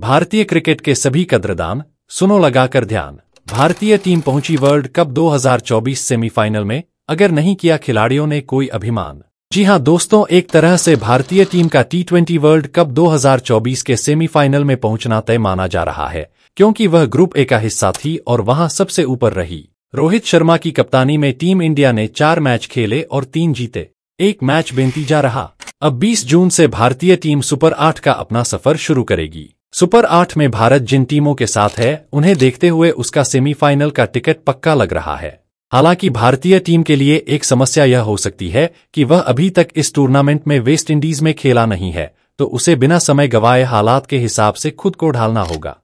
भारतीय क्रिकेट के सभी कद्रदान सुनो लगाकर ध्यान भारतीय टीम पहुंची वर्ल्ड कप 2024 सेमीफाइनल में अगर नहीं किया खिलाड़ियों ने कोई अभिमान जी हां दोस्तों एक तरह से भारतीय टीम का टी ट्वेंटी वर्ल्ड कप 2024 के सेमीफाइनल में पहुंचना तय माना जा रहा है क्योंकि वह ग्रुप ए का हिस्सा थी और वहां सबसे ऊपर रही रोहित शर्मा की कप्तानी में टीम इंडिया ने चार मैच खेले और तीन जीते एक मैच बेनती जा रहा अब 20 जून से भारतीय टीम सुपर आठ का अपना सफर शुरू करेगी सुपर आठ में भारत जिन टीमों के साथ है उन्हें देखते हुए उसका सेमीफाइनल का टिकट पक्का लग रहा है हालांकि भारतीय टीम के लिए एक समस्या यह हो सकती है कि वह अभी तक इस टूर्नामेंट में वेस्ट इंडीज में खेला नहीं है तो उसे बिना समय गवाए हालात के हिसाब से खुद को ढालना होगा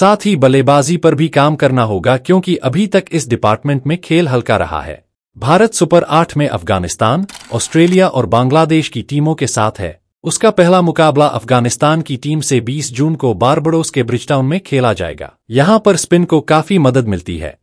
साथ ही बल्लेबाजी पर भी काम करना होगा क्योंकि अभी तक इस डिपार्टमेंट में खेल हल्का रहा है भारत सुपर आठ में अफगानिस्तान ऑस्ट्रेलिया और बांग्लादेश की टीमों के साथ है उसका पहला मुकाबला अफगानिस्तान की टीम से 20 जून को बारबडोस के ब्रिजटाउन में खेला जाएगा यहां पर स्पिन को काफी मदद मिलती है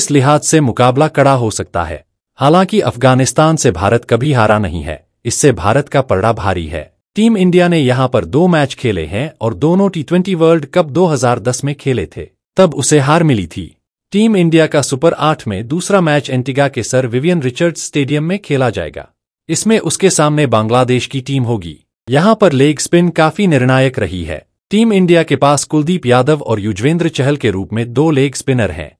इस लिहाज से मुकाबला कड़ा हो सकता है हालांकि अफगानिस्तान से भारत कभी हारा नहीं है इससे भारत का पड़ा भारी है टीम इंडिया ने यहां पर दो मैच खेले हैं और दोनों टी वर्ल्ड कप 2010 में खेले थे तब उसे हार मिली थी टीम इंडिया का सुपर आठ में दूसरा मैच एंटीगा के सर विवियन रिचर्ड स्टेडियम में खेला जाएगा इसमें उसके सामने बांग्लादेश की टीम होगी यहां पर लेग स्पिन काफी निर्णायक रही है टीम इंडिया के पास कुलदीप यादव और युजवेंद्र चहल के रूप में दो लेग स्पिनर हैं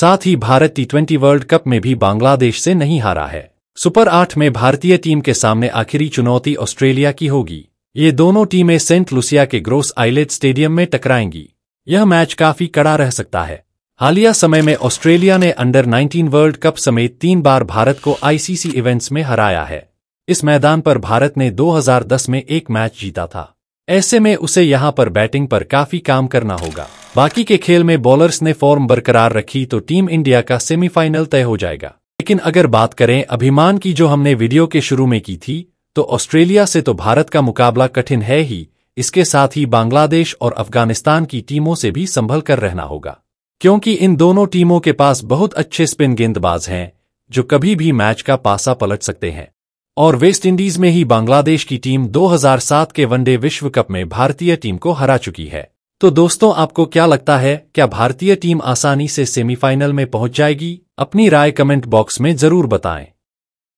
साथ ही Bharat T twenty World Cup में भी बांग्लादेश से नहीं हारा है सुपर आठ में भारतीय टीम के सामने आखिरी चुनौती ऑस्ट्रेलिया की होगी ये दोनों टीमें सेंट लुसिया के ग्रोस आइलेट स्टेडियम में टकराएंगी यह मैच काफी कड़ा रह सकता है हालिया समय में ऑस्ट्रेलिया ने अंडर 19 वर्ल्ड कप समेत तीन बार भारत को आईसीसी इवेंट्स में हराया है इस मैदान पर भारत ने 2010 में एक मैच जीता था ऐसे में उसे यहाँ पर बैटिंग पर काफी काम करना होगा बाकी के खेल में बॉलर्स ने फॉर्म बरकरार रखी तो टीम इंडिया का सेमीफाइनल तय हो जाएगा लेकिन अगर बात करें अभिमान की जो हमने वीडियो के शुरू में की थी तो ऑस्ट्रेलिया से तो भारत का मुकाबला कठिन है ही इसके साथ ही बांग्लादेश और अफगानिस्तान की टीमों से भी संभल कर रहना होगा क्योंकि इन दोनों टीमों के पास बहुत अच्छे स्पिन गेंदबाज हैं जो कभी भी मैच का पासा पलट सकते हैं और वेस्टइंडीज में ही बांग्लादेश की टीम 2007 के वनडे विश्व कप में भारतीय टीम को हरा चुकी है तो दोस्तों आपको क्या लगता है क्या भारतीय टीम आसानी से सेमीफाइनल में पहुंच जाएगी अपनी राय कमेंट बॉक्स में जरूर बताएं